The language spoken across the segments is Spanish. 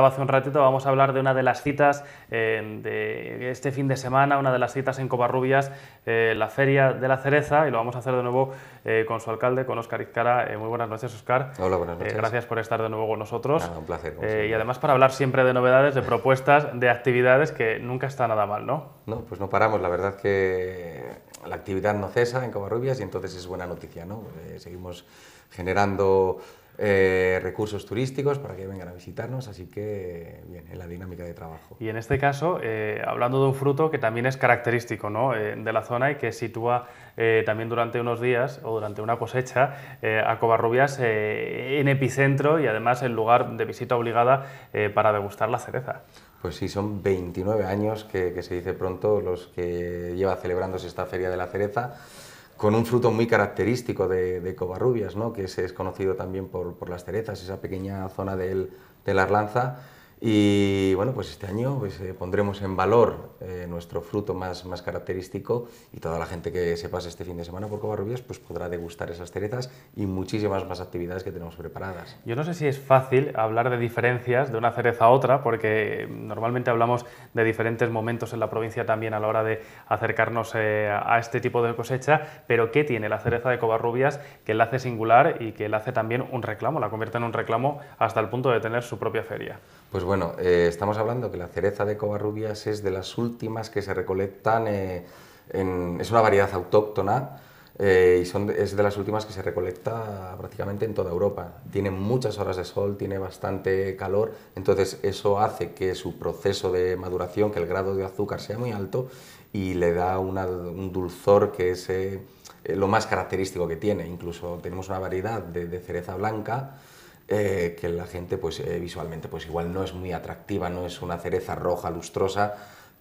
Hace un ratito vamos a hablar de una de las citas eh, de este fin de semana, una de las citas en Covarrubias, eh, la Feria de la Cereza, y lo vamos a hacer de nuevo eh, con su alcalde, con Óscar Izcara. muy buenas noches, Óscar. Hola, buenas noches. gracias por estar de nuevo con nosotros. un placer. y además para hablar siempre de novedades, de propuestas, de actividades, que nunca está nada mal, ¿no? No, pues no paramos. La verdad que la actividad no cesa en Covarrubias y entonces es buena noticia, ¿no? seguimos generando eh, recursos turísticos para que vengan a visitarnos, así que bien, en la dinámica de trabajo. Y en este caso, eh, hablando de un fruto que también es característico ¿no? Eh, de la zona y que sitúa también durante unos días o durante una cosecha a Covarrubias en epicentro y además en lugar de visita obligada para degustar la cereza. Pues sí, son 29 años que, que se dice pronto los que lleva celebrándose esta feria de la cereza con un fruto muy característico de, Covarrubias, ¿no? que es, conocido también por, las cerezas, esa pequeña zona de la Arlanza y bueno, pues este año pues, eh, pondremos en valor eh, nuestro fruto más, más característico y toda la gente que se pase este fin de semana por Covarrubias pues podrá degustar esas cerezas y muchísimas más actividades que tenemos preparadas. Yo no sé si es fácil hablar de diferencias de una cereza a otra porque normalmente hablamos de diferentes momentos en la provincia también a la hora de acercarnos eh, a este tipo de cosecha, pero ¿qué tiene la cereza de Covarrubias que la hace singular y que la hace también un reclamo, la convierte en un reclamo hasta el punto de tener su propia feria? Pues bueno, eh, estamos hablando que la cereza de Covarrubias es de las últimas que se recolectan, eh, es una variedad autóctona eh, y es de las últimas que se recolecta prácticamente en toda Europa. Tiene muchas horas de sol, tiene bastante calor, entonces eso hace que su proceso de maduración, que el grado de azúcar sea muy alto y le da un dulzor que es lo más característico que tiene. Incluso tenemos una variedad de cereza blanca eh, que la gente pues, eh, visualmente pues igual no es muy atractiva, no es una cereza roja, lustrosa,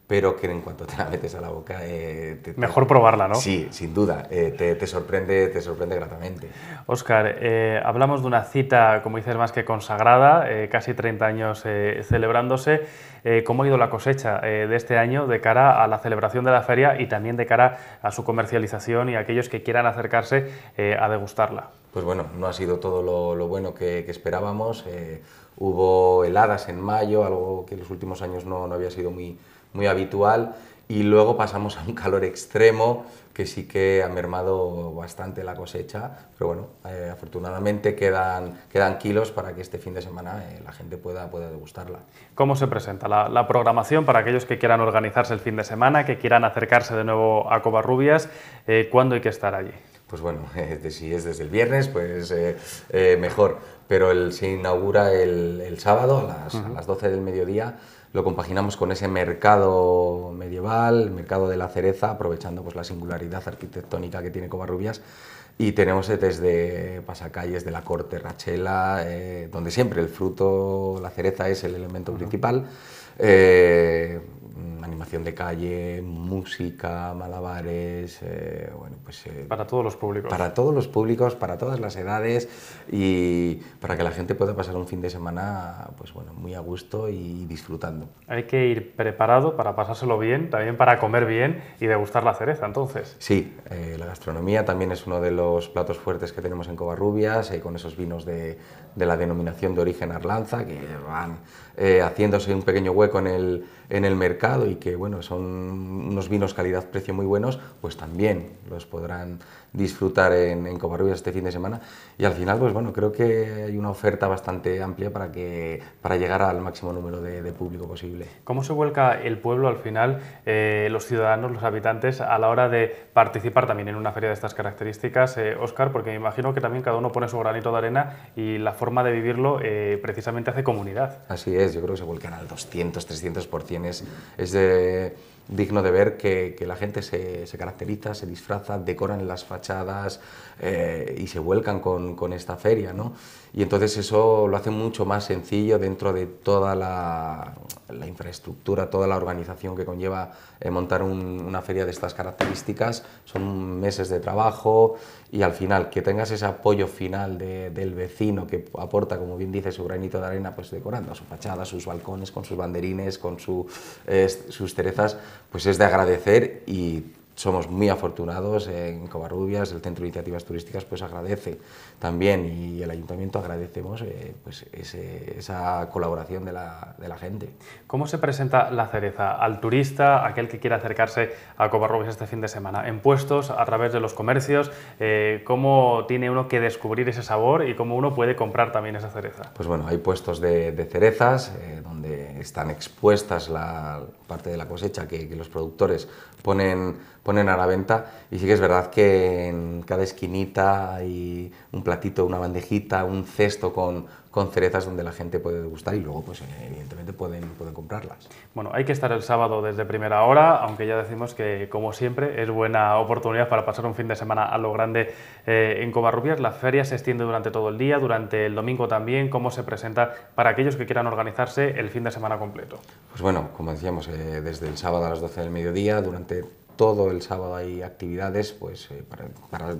pero que en cuanto te la metes a la boca... Eh, Mejor probarla, ¿no? Sí, sin duda, eh, te, sorprende, te sorprende gratamente. Óscar, eh, hablamos de una cita, como dices, más que consagrada, casi 30 años celebrándose. ¿Cómo ha ido la cosecha de este año de cara a la celebración de la feria y también de cara a su comercialización y a aquellos que quieran acercarse a degustarla? Pues bueno, no ha sido todo lo, bueno que, que esperábamos. hubo heladas en mayo, algo que en los últimos años no, no había sido muy muy habitual y luego pasamos a un calor extremo que sí que ha mermado bastante la cosecha, pero bueno, eh, afortunadamente quedan, quedan kilos para que este fin de semana eh, la gente pueda, pueda degustarla. ¿Cómo se presenta la, programación para aquellos que quieran organizarse el fin de semana, que quieran acercarse de nuevo a Covarrubias? Eh, ¿Cuándo hay que estar allí? Pues bueno, si es desde el viernes, pues eh, mejor, pero se inaugura el, sábado a las, a las 12 del mediodía lo compaginamos con ese mercado medieval, el mercado de la cereza, aprovechando pues, la singularidad arquitectónica que tiene Covarrubias y tenemos desde pasacalles de la corte, rachela, eh, donde siempre el fruto, la cereza es el elemento principal. Eh, animación de calle, música, malabares, eh, bueno, pues... para todos los públicos. Para todos los públicos, para todas las edades y para que la gente pueda pasar un fin de semana, pues bueno, muy a gusto y disfrutando. Hay que ir preparado para pasárselo bien, también para comer bien y degustar la cereza, entonces. Sí, la gastronomía también es uno de los los platos fuertes que tenemos en Covarrubias, ...y eh, con esos vinos de, de, la denominación de origen Arlanza, que van eh, haciéndose un pequeño hueco en el, en el mercado y que bueno, son unos vinos calidad-precio muy buenos, pues también los podrán disfrutar en, en Covarrubias este fin de semana. Y al final, pues bueno, creo que hay una oferta bastante amplia para, que, para llegar al máximo número de, público posible. ¿Cómo se vuelca el pueblo al final, eh, los ciudadanos, los habitantes, a la hora de participar también en una feria de estas características? Oscar, porque me imagino que también cada uno pone su granito de arena y la forma de vivirlo eh, precisamente hace comunidad. Así es, yo creo que se vuelcan al 200, 300%. Es, es digno de ver que, la gente se, caracteriza, se disfraza, decoran las fachadas eh, y se vuelcan con, con esta feria. ¿no? Y entonces eso lo hace mucho más sencillo dentro de toda la, infraestructura, toda la organización que conlleva eh, montar una feria de estas características. Son meses de trabajo y al final que tengas ese apoyo final del vecino que aporta, como bien dice, su granito de arena, pues decorando su fachada, sus balcones, con sus banderines, con eh, sus cerezas, pues es de agradecer y somos muy afortunados en Covarrubias, el Centro de Iniciativas Turísticas pues agradece también y el Ayuntamiento agradecemos eh, pues esa colaboración de la, de la, gente. ¿Cómo se presenta la cereza al turista, aquel que quiera acercarse a Covarrubias este fin de semana? ¿En puestos, a través de los comercios? Eh, ¿Cómo tiene uno que descubrir ese sabor y cómo uno puede comprar también esa cereza? Pues bueno, hay puestos de, cerezas eh, donde están expuestas la parte de la cosecha que, que los productores ponen ponen a la venta y sí que es verdad que en cada esquinita hay un platito, una bandejita, un cesto con, con cerezas donde la gente puede gustar y luego pues evidentemente pueden, pueden comprarlas. Bueno, hay que estar el sábado desde primera hora, aunque ya decimos que como siempre es buena oportunidad para pasar un fin de semana a lo grande eh, en Covarrubias. La feria se extiende durante todo el día, durante el domingo también, cómo se presenta para aquellos que quieran organizarse el fin de semana completo. Pues bueno, como decíamos, eh, desde el sábado a las 12 del mediodía, durante todo el sábado hay actividades pues, eh,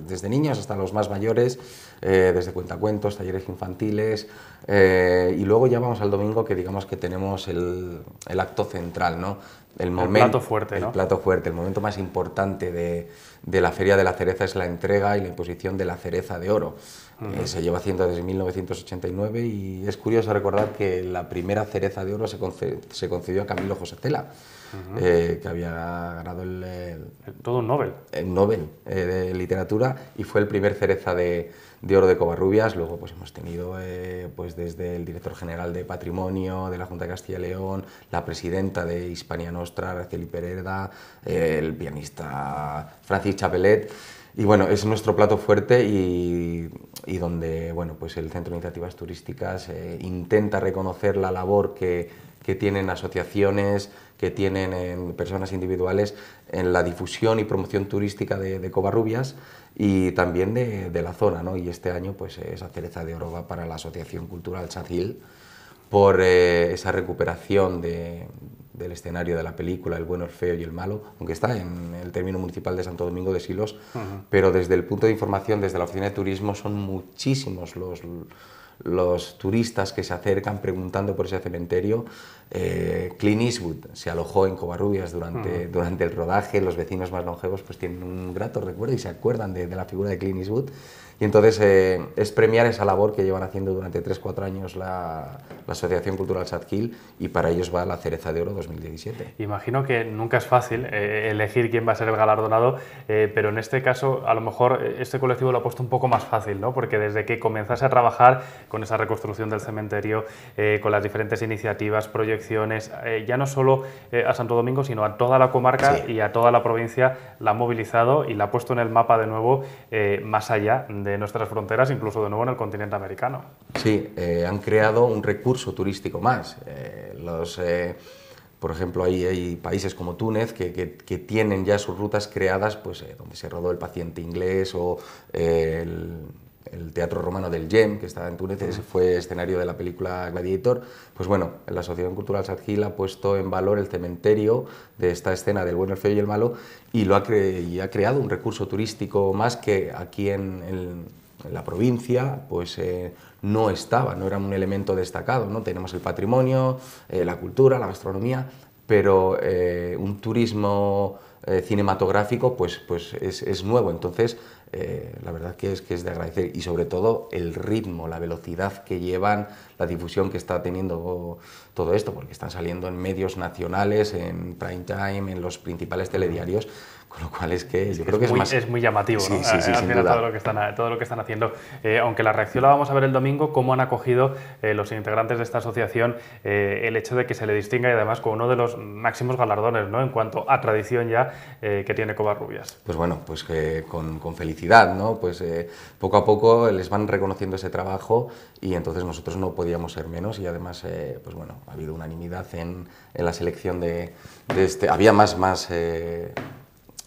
desde niños hasta los más mayores, eh, desde cuentacuentos, talleres infantiles, eh, y luego ya vamos al domingo que digamos que tenemos el, acto central, ¿no? El, momento, plato fuerte, El plato fuerte, el momento más importante de, la Feria de la Cereza es la entrega y la imposición de la cereza de oro. se lleva haciendo desde 1989 y es curioso recordar que la primera cereza de oro se, concedió, se concedió a Camilo José Cela. Eh, que había ganado el, Todo un Nobel. El Nobel eh, de literatura y fue el primer cereza de, de oro de Covarrubias. Luego pues hemos tenido eh, pues desde el director general de Patrimonio de la Junta de Castilla y León, la presidenta de Hispania Nostra, Araceli Pereda, el pianista Francis Chapellet... Y bueno, es nuestro plato fuerte y, y donde bueno, pues el Centro de Iniciativas Turísticas intenta reconocer la labor que que tienen asociaciones, que tienen em, personas individuales en la difusión y promoción turística de, de Covarrubias y también de, de, la zona. ¿no? Y este año pues, esa cereza de oro para la Asociación Cultural Chacil por eh, esa recuperación de, del escenario de la película El bueno, el feo y el malo, aunque está en el término municipal de Santo Domingo de Silos, pero desde el punto de información, desde la oficina de turismo, son muchísimos los los turistas que se acercan preguntando por ese cementerio. Eh, Clint Eastwood se alojó en Covarrubias durante, durante el rodaje, los vecinos más longevos pues tienen un grato recuerdo y se acuerdan de, de la figura de Clint Eastwood. Y entonces eh, es premiar esa labor que llevan haciendo durante 3-4 años la, Asociación Cultural Sadkill y para ellos va la cereza de oro 2017. Imagino que nunca es fácil eh, elegir quién va a ser el galardonado, eh, pero en este caso a lo mejor este colectivo lo ha puesto un poco más fácil, ¿no? porque desde que comenzase a trabajar con esa reconstrucción del cementerio, con las diferentes iniciativas, proyecciones, ya no solo a Santo Domingo, sino a toda la comarca y a toda la provincia, la ha movilizado y la ha puesto en el mapa de nuevo más allá de nuestras fronteras, incluso de nuevo en el continente americano. Sí, eh, han creado un recurso turístico más. Eh, los, eh, por ejemplo, hay, hay, países como Túnez que, tienen ya sus rutas creadas, pues donde se rodó el paciente inglés o el Teatro Romano del Gem, que estaba en Túnez, ese fue escenario de la película Gladiator, pues bueno, la Asociación Cultural Sadgil ha puesto en valor el cementerio de esta escena del bueno, el feo y el malo y, lo ha, creado un recurso turístico más que aquí en, la provincia, pues... Eh, no estaba, no era un elemento destacado, ¿no? Tenemos el patrimonio, eh, la cultura, la gastronomía, pero eh, un turismo eh, cinematográfico, pues, pues es, nuevo. Entonces, eh, la verdad que es, que es de agradecer. Y sobre todo el ritmo, la velocidad que llevan, la difusión que está teniendo todo esto, porque están saliendo en medios nacionales, en prime time, en los principales telediarios. Con lo cual es que yo creo que es muy, Es muy llamativo, todo lo que están, todo lo que están haciendo. Eh, aunque la reacción la vamos a ver el domingo, cómo han acogido eh, los integrantes de esta asociación eh, el hecho de que se le distinga y además con uno de los máximos galardones, ¿no? En cuanto a tradición ya que tiene Covarrubias. Pues bueno, pues que con, con, felicidad, ¿no? Pues poco a poco les van reconociendo ese trabajo y entonces nosotros no podíamos ser menos y además, pues bueno, ha habido unanimidad en, en la selección de, de, este... Había más, más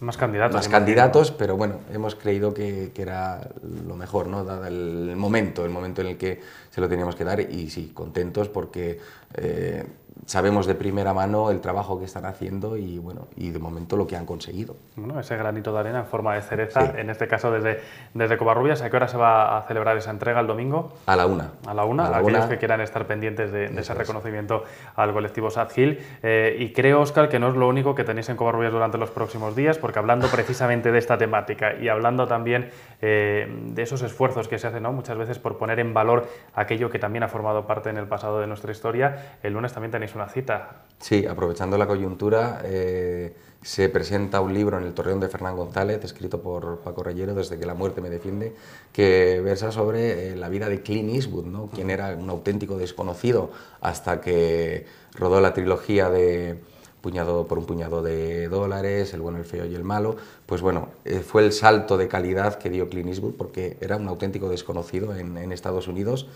más candidatos. Más candidatos, pero bueno, hemos creído que, era lo mejor, ¿no? Dado el momento, el momento en el que se lo teníamos que dar y sí, contentos porque eh, sabemos de primera mano el trabajo que están haciendo y bueno, y de momento lo que han conseguido. Bueno, ese granito de arena en forma de cereza, en este caso desde, desde Covarrubias, ¿a qué hora se va a celebrar esa entrega el domingo? A la una. A la una, a aquellos que quieran estar pendientes de, ese reconocimiento al colectivo Sad Hill. Eh, y creo, Oscar, que no es lo único que tenéis en Covarrubias durante los próximos días, porque hablando precisamente de esta temática y hablando también eh, de esos esfuerzos que se hacen ¿no? muchas veces por poner en valor aquello que también ha formado parte en el pasado de nuestra historia, el lunes también una cita. Sí, aprovechando la coyuntura, eh, se presenta un libro en el Torreón de Fernán González, escrito por Paco Reyero, Desde que la muerte me defiende, que versa sobre eh, la vida de Clint Eastwood, ¿no? quien era un auténtico desconocido hasta que rodó la trilogía de puñado por un puñado de dólares, el bueno, el feo y el malo, pues bueno, eh, fue el salto de calidad que dio Clint Eastwood porque era un auténtico desconocido en, Estados Unidos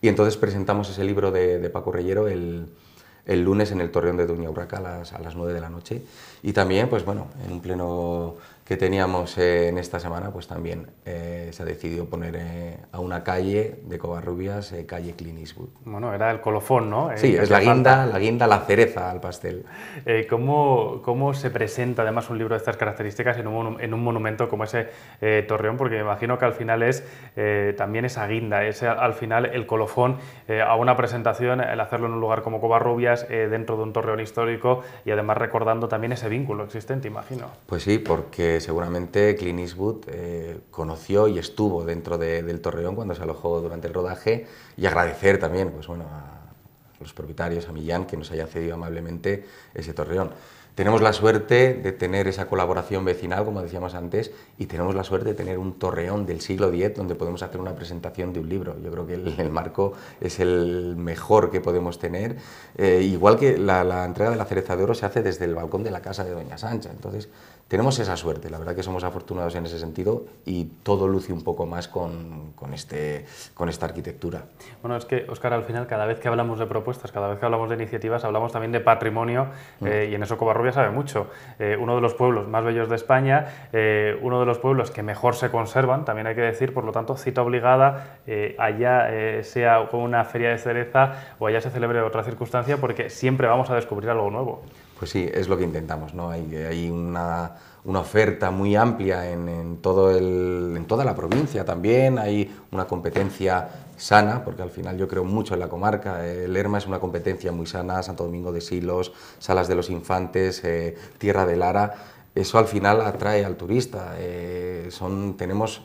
y entonces presentamos ese libro de, Paco Reyero, el, el lunes en el Torreón de Doña Urraca a las, a 9 de la noche. Y también, pues bueno, en un pleno que teníamos eh, en esta semana, pues también eh, se ha decidido poner eh, a una calle de Covarrubias, calle Cliniswood. Eastwood. Bueno, era el colofón, ¿no? sí, es la guinda, la guinda, la cereza al pastel. ¿cómo, ¿cómo, se presenta además un libro de estas características en un, en un monumento como ese Torreón? Porque me imagino que al final es también esa guinda, es al final el colofón a una presentación, el hacerlo en un lugar como Covarrubias, dentro de un torreón histórico y además recordando también ese vínculo existente, imagino. Pues sí, porque seguramente Clint Eastwood eh, conoció y estuvo dentro del Torreón cuando se alojó durante el rodaje y agradecer también pues bueno, a los propietarios, a Millán, que nos haya cedido amablemente ese Torreón. Tenemos la suerte de tener esa colaboración vecinal, como decíamos antes, y tenemos la suerte de tener un torreón del siglo X donde podemos hacer una presentación de un libro. Yo creo que el, marco es el mejor que podemos tener. Eh, igual que la, la, entrega de la cereza de oro se hace desde el balcón de la casa de Doña Sancha. Entonces, tenemos esa suerte, la verdad que somos afortunados en ese sentido y todo luce un poco más con, con, este, con esta arquitectura. Bueno, es que, Oscar, al final, cada vez que hablamos de propuestas, cada vez que hablamos de iniciativas, hablamos también de patrimonio mm. eh, y en eso Covarrubia sabe mucho. Eh, uno de los pueblos más bellos de España, eh, uno de los pueblos que mejor se conservan, también hay que decir, por lo tanto, cita obligada, allá sea una feria de cereza o allá se celebre otra circunstancia, porque siempre vamos a descubrir algo nuevo. Pues sí, es lo que intentamos, ¿no? Hay, hay una, oferta muy amplia en, todo en toda la provincia también, hay una competencia sana, porque al final yo creo mucho en la comarca. El Lerma es una competencia muy sana, Santo Domingo de Silos, Salas de los Infantes, eh, Tierra de Lara. Eso al final atrae al turista. Eh, son, tenemos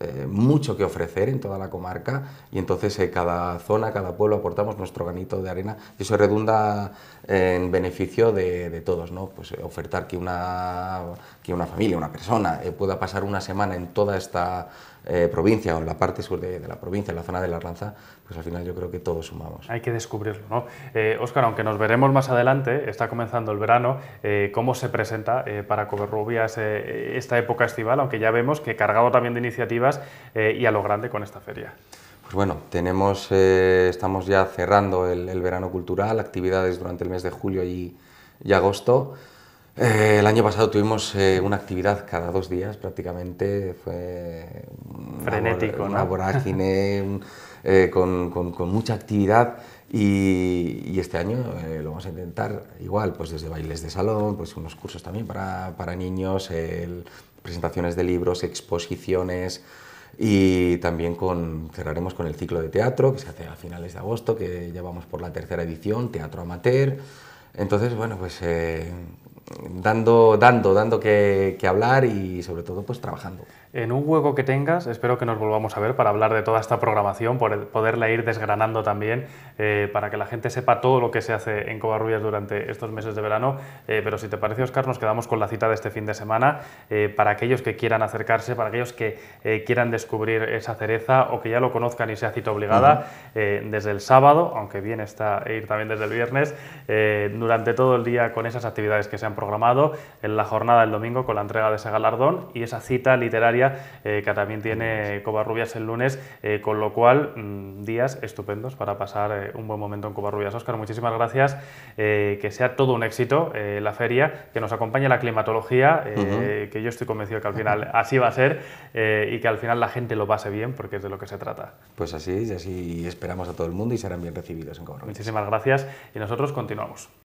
eh, mucho que ofrecer en toda la comarca y entonces eh, cada zona, cada pueblo aportamos nuestro granito de arena y eso redunda en beneficio de, todos, ¿no? Pues eh, ofertar que una, que una familia, una persona pueda pasar una semana en toda esta eh, provincia o en la parte sur de, la provincia, en la zona de La Arlanza, pues al final yo creo que todos sumamos. Hay que descubrirlo, ¿no? Eh, Óscar, aunque nos veremos más adelante, está comenzando el verano, eh, ¿cómo se presenta para Covarrubias esta época estival? Aunque ya vemos que cargado también de iniciativas y a lo grande con esta feria. Pues bueno, tenemos, estamos ya cerrando el, verano cultural, actividades durante el mes de julio y, y agosto. Eh, el año pasado tuvimos eh, una actividad cada dos días prácticamente, fue frenético, ¿no? una vorágine eh, con, mucha actividad y, este año lo vamos a intentar igual, pues desde bailes de salón, pues unos cursos también para, niños, presentaciones de libros, exposiciones y también con, cerraremos con el ciclo de teatro que se hace a finales de agosto, que ya vamos por la tercera edición, teatro amateur. Entonces, bueno, pues dando, dando, dando que, hablar y sobre todo pues trabajando. En un hueco que tengas, espero que nos volvamos a ver para hablar de toda esta programación, poderla ir desgranando también, eh, para que la gente sepa todo lo que se hace en Covarrubias durante estos meses de verano. Eh, pero si te parece, Oscar, nos quedamos con la cita de este fin de semana eh, para aquellos que quieran acercarse, para aquellos que quieran descubrir esa cereza o que ya lo conozcan y sea cita obligada, desde el sábado, aunque bien está ir también desde el viernes, durante todo el día con esas actividades que se han programado en la jornada del domingo con la entrega de ese galardón y esa cita literaria eh, que también tiene Covarrubias el lunes, eh, con lo cual mm, días estupendos para pasar eh, un buen momento en Covarrubias. Oscar. muchísimas gracias, que sea todo un éxito la feria, que nos acompañe la climatología, que yo estoy convencido que al final así va a ser y que al final la gente lo pase bien porque es de lo que se trata. Pues así y así esperamos a todo el mundo y serán bien recibidos en Covarrubias. Muchísimas gracias y nosotros continuamos.